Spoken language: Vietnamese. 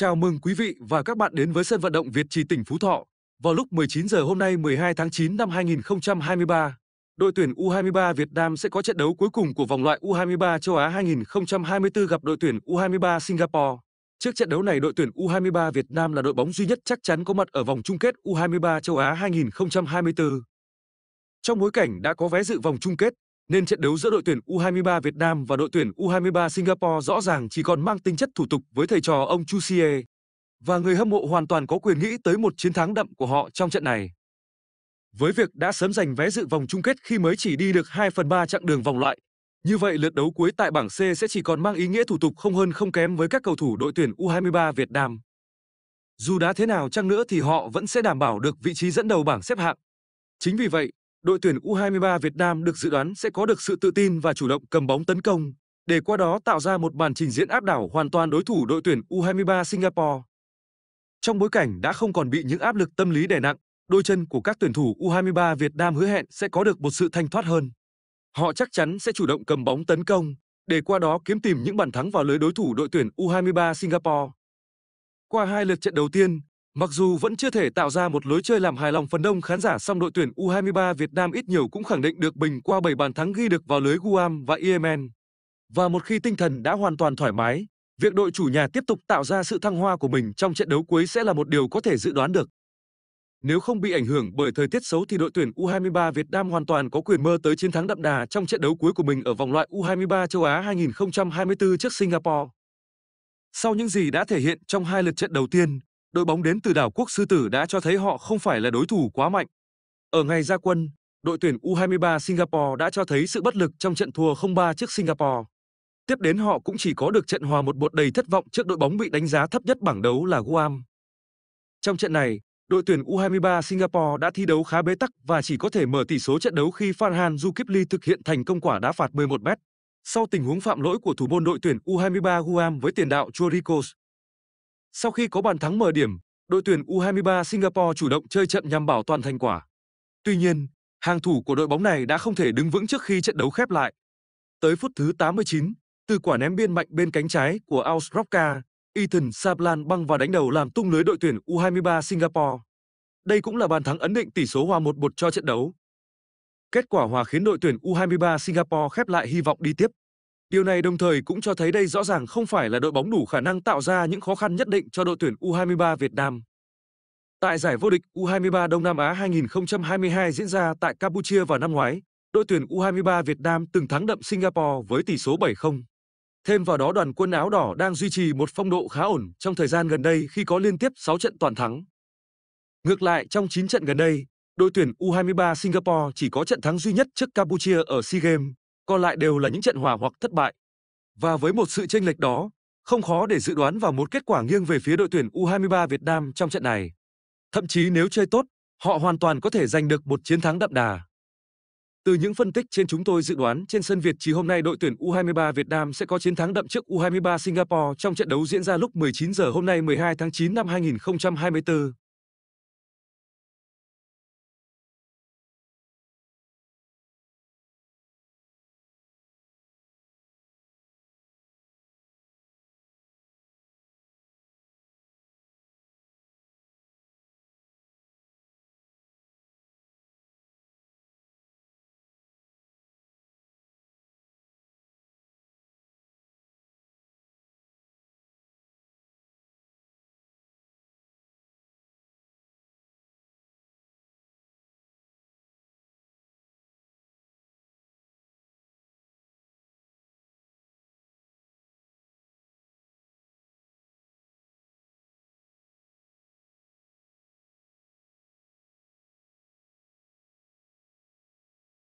Chào mừng quý vị và các bạn đến với sân vận động Việt Trì tỉnh Phú Thọ. Vào lúc 19 giờ hôm nay 12 tháng 9 năm 2023, đội tuyển U23 Việt Nam sẽ có trận đấu cuối cùng của vòng loại U23 châu Á 2024 gặp đội tuyển U23 Singapore. Trước trận đấu này, đội tuyển U23 Việt Nam là đội bóng duy nhất chắc chắn có mặt ở vòng chung kết U23 châu Á 2024. Trong bối cảnh đã có vé dự vòng chung kết, nên trận đấu giữa đội tuyển U23 Việt Nam và đội tuyển U23 Singapore rõ ràng chỉ còn mang tính chất thủ tục với thầy trò ông Chu Sie. Và người hâm mộ hoàn toàn có quyền nghĩ tới một chiến thắng đậm của họ trong trận này. Với việc đã sớm giành vé dự vòng chung kết khi mới chỉ đi được 2 phần 3 chặng đường vòng loại, như vậy lượt đấu cuối tại bảng C sẽ chỉ còn mang ý nghĩa thủ tục không hơn không kém với các cầu thủ đội tuyển U23 Việt Nam. Dù đá thế nào chăng nữa thì họ vẫn sẽ đảm bảo được vị trí dẫn đầu bảng xếp hạng. Chính vì vậy, đội tuyển U23 Việt Nam được dự đoán sẽ có được sự tự tin và chủ động cầm bóng tấn công, để qua đó tạo ra một màn trình diễn áp đảo hoàn toàn đối thủ đội tuyển U23 Singapore. Trong bối cảnh đã không còn bị những áp lực tâm lý đè nặng, đôi chân của các tuyển thủ U23 Việt Nam hứa hẹn sẽ có được một sự thanh thoát hơn. Họ chắc chắn sẽ chủ động cầm bóng tấn công, để qua đó kiếm tìm những bàn thắng vào lưới đối thủ đội tuyển U23 Singapore. Qua hai lượt trận đầu tiên, Mặc dù vẫn chưa thể tạo ra một lối chơi làm hài lòng phần đông khán giả song đội tuyển U23 Việt Nam ít nhiều cũng khẳng định được bình qua 7 bàn thắng ghi được vào lưới Guam và Yemen. Và một khi tinh thần đã hoàn toàn thoải mái, việc đội chủ nhà tiếp tục tạo ra sự thăng hoa của mình trong trận đấu cuối sẽ là một điều có thể dự đoán được. Nếu không bị ảnh hưởng bởi thời tiết xấu thì đội tuyển U23 Việt Nam hoàn toàn có quyền mơ tới chiến thắng đậm đà trong trận đấu cuối của mình ở vòng loại U23 châu Á 2024 trước Singapore. Sau những gì đã thể hiện trong hai lượt trận đầu tiên, đội bóng đến từ đảo quốc sư tử đã cho thấy họ không phải là đối thủ quá mạnh. Ở ngày ra quân, đội tuyển U23 Singapore đã cho thấy sự bất lực trong trận thua 0-3 trước Singapore. Tiếp đến họ cũng chỉ có được trận hòa một bột đầy thất vọng trước đội bóng bị đánh giá thấp nhất bảng đấu là Guam. Trong trận này, đội tuyển U23 Singapore đã thi đấu khá bế tắc và chỉ có thể mở tỷ số trận đấu khi Farhan Zulkifli thực hiện thành công quả đá phạt 11 m Sau tình huống phạm lỗi của thủ môn đội tuyển U23 Guam với tiền đạo Choricos, sau khi có bàn thắng mở điểm, đội tuyển U23 Singapore chủ động chơi trận nhằm bảo toàn thành quả. Tuy nhiên, hàng thủ của đội bóng này đã không thể đứng vững trước khi trận đấu khép lại. Tới phút thứ 89, từ quả ném biên mạnh bên cánh trái của Ausropka, Ethan Sablan băng vào đánh đầu làm tung lưới đội tuyển U23 Singapore. Đây cũng là bàn thắng ấn định tỷ số hòa 1-1 cho trận đấu. Kết quả hòa khiến đội tuyển U23 Singapore khép lại hy vọng đi tiếp. Điều này đồng thời cũng cho thấy đây rõ ràng không phải là đội bóng đủ khả năng tạo ra những khó khăn nhất định cho đội tuyển U23 Việt Nam. Tại giải vô địch U23 Đông Nam Á 2022 diễn ra tại Campuchia vào năm ngoái, đội tuyển U23 Việt Nam từng thắng đậm Singapore với tỷ số 7-0. Thêm vào đó đoàn quân áo đỏ đang duy trì một phong độ khá ổn trong thời gian gần đây khi có liên tiếp 6 trận toàn thắng. Ngược lại, trong 9 trận gần đây, đội tuyển U23 Singapore chỉ có trận thắng duy nhất trước Campuchia ở SEA Games còn lại đều là những trận hòa hoặc thất bại. Và với một sự chênh lệch đó, không khó để dự đoán vào một kết quả nghiêng về phía đội tuyển U23 Việt Nam trong trận này. Thậm chí nếu chơi tốt, họ hoàn toàn có thể giành được một chiến thắng đậm đà. Từ những phân tích trên chúng tôi dự đoán trên sân Việt Trì hôm nay đội tuyển U23 Việt Nam sẽ có chiến thắng đậm trước U23 Singapore trong trận đấu diễn ra lúc 19 giờ hôm nay 12 tháng 9 năm 2024.